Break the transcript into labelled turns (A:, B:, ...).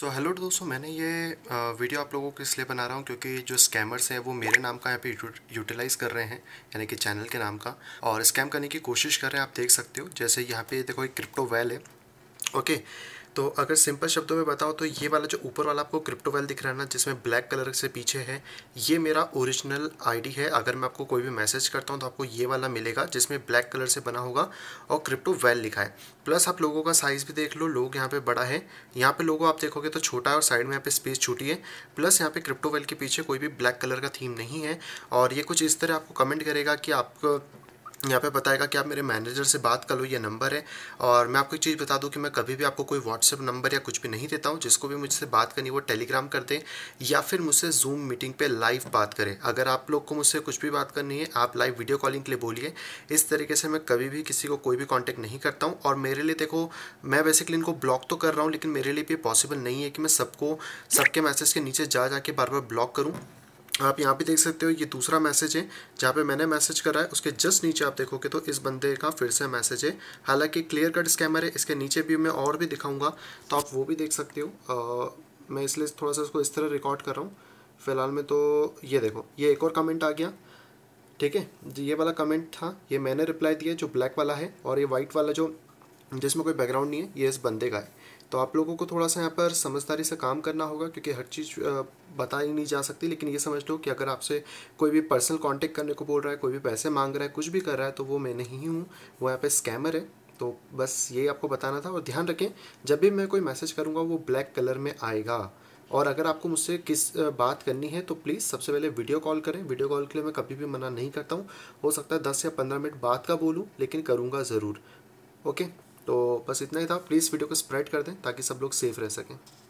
A: सो so, hello दोस्तों मैंने ये वीडियो आप लोगों को इसलिए बना रहा हूँ क्योंकि जो स्कैमर्स हैं वो मेरे नाम का यहाँ पे यूटिलाइज़ कर रहे हैं यानी कि चैनल के नाम का और स्कैम करने की कोशिश कर रहे हैं आप देख सकते हो जैसे यहाँ पे देखो एक क्रिप्टो वैल है ओके तो अगर सिंपल शब्दों में बताओ तो ये वाला जो ऊपर वाला आपको क्रिप्टो वेल दिख रहा है ना जिसमें ब्लैक कलर से पीछे है ये मेरा ओरिजिनल आईडी है अगर मैं आपको कोई भी मैसेज करता हूँ तो आपको ये वाला मिलेगा जिसमें ब्लैक कलर से बना होगा और क्रिप्टो वेल लिखा है प्लस आप लोगों का साइज़ भी देख लो लोग यहाँ पे बड़ा है यहाँ पे लोगों आप देखोगे तो छोटा है और साइड में यहाँ पे स्पेस छूटी है प्लस यहाँ पे क्रिप्टो वेल के पीछे कोई भी ब्लैक कलर का थीम नहीं है और ये कुछ इस तरह आपको कमेंट करेगा कि आपको यहाँ पे बताएगा कि आप मेरे मैनेजर से बात कर लो ये नंबर है और मैं आपको एक चीज़ बता दूँ कि मैं कभी भी आपको कोई व्हाट्सअप नंबर या कुछ भी नहीं देता हूँ जिसको भी मुझसे बात करनी वो टेलीग्राम कर दें या फिर मुझसे जूम मीटिंग पे लाइव बात करें अगर आप लोग को मुझसे कुछ भी बात करनी है आप लाइव वीडियो कॉलिंग के लिए बोलिए इस तरीके से मैं कभी भी किसी को कोई भी कॉन्टैक्ट नहीं करता हूँ और मेरे लिए देखो मैं बेसिकली इनको ब्लॉक तो कर रहा हूँ लेकिन मेरे लिए भी पॉसिबल नहीं है कि मैं सबको सबके मैसेज के नीचे जा जाके बार बार ब्लॉक करूँ आप यहाँ पे देख सकते हो ये दूसरा मैसेज है जहाँ पे मैंने मैसेज करा है उसके जस्ट नीचे आप देखोगे तो इस बंदे का फिर से मैसेज है हालांकि क्लियर कट स्कैमर है इसके नीचे भी मैं और भी दिखाऊंगा तो आप वो भी देख सकते हो मैं इसलिए थोड़ा सा इसको इस तरह रिकॉर्ड कर रहा हूँ फिलहाल में तो ये देखो ये एक और कमेंट आ गया ठीक है ये वाला कमेंट था ये मैंने रिप्लाई दिया जो ब्लैक वाला है और ये वाइट वाला जो जिसमें कोई बैकग्राउंड नहीं है ये इस बंदे का है तो आप लोगों को थोड़ा सा यहाँ पर समझदारी से काम करना होगा क्योंकि हर चीज़ बताई नहीं जा सकती लेकिन ये समझ लो कि अगर आपसे कोई भी पर्सनल कांटेक्ट करने को बोल रहा है कोई भी पैसे मांग रहा है कुछ भी कर रहा है तो वो मैं नहीं हूँ वो यहाँ पे स्कैमर है तो बस ये आपको बताना था और ध्यान रखें जब भी मैं कोई मैसेज करूँगा वो ब्लैक कलर में आएगा और अगर आपको मुझसे किस बात करनी है तो प्लीज़ सबसे पहले वीडियो कॉल करें वीडियो कॉल के लिए मैं कभी भी मना नहीं करता हूँ हो सकता है दस या पंद्रह मिनट बात का बोलूँ लेकिन करूँगा ज़रूर ओके तो बस इतना ही था प्लीज़ वीडियो को स्प्रेड कर दें ताकि सब लोग सेफ रह सकें